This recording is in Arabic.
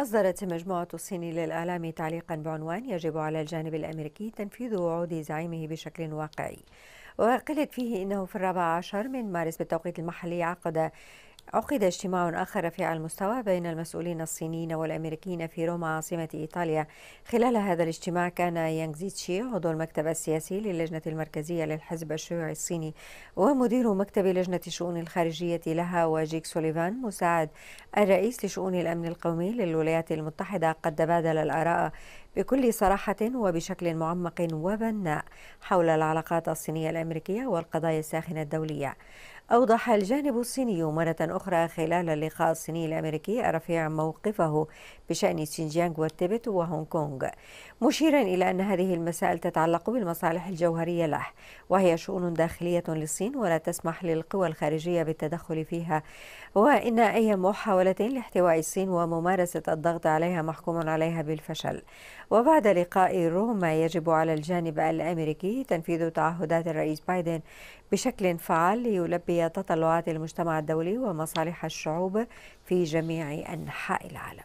أصدرت مجموعة الصين للإعلام تعليقا بعنوان يجب على الجانب الأمريكي تنفيذ وعود زعيمه بشكل واقعي وقالت فيه إنه في الرابع عشر من مارس بالتوقيت المحلي عقد عقد اجتماع آخر رفيع المستوى بين المسؤولين الصينيين والأمريكيين في روما عاصمة إيطاليا خلال هذا الاجتماع كان يانغ زيتشي عضو المكتب السياسي للجنة المركزية للحزب الشيوعي الصيني ومدير مكتب لجنة الشؤون الخارجية لها وجيك سوليفان مساعد الرئيس لشؤون الأمن القومي للولايات المتحدة قد تبادل الآراء بكل صراحة وبشكل معمق وبناء حول العلاقات الصينية الأمريكية والقضايا الساخنة الدولية أوضح الجانب الصيني مرة أخرى خلال اللقاء الصيني الأمريكي الرفيع موقفه بشأن شينجيانغ والتبت وهونغ كونغ مشيرا إلى أن هذه المسائل تتعلق بالمصالح الجوهرية له وهي شؤون داخلية للصين ولا تسمح للقوى الخارجية بالتدخل فيها وإن أي محاولة لاحتواء الصين وممارسة الضغط عليها محكوم عليها بالفشل وبعد لقاء روما يجب على الجانب الأمريكي تنفيذ تعهدات الرئيس بايدن بشكل فعال ليلبي تطلعات المجتمع الدولي ومصالح الشعوب في جميع أنحاء العالم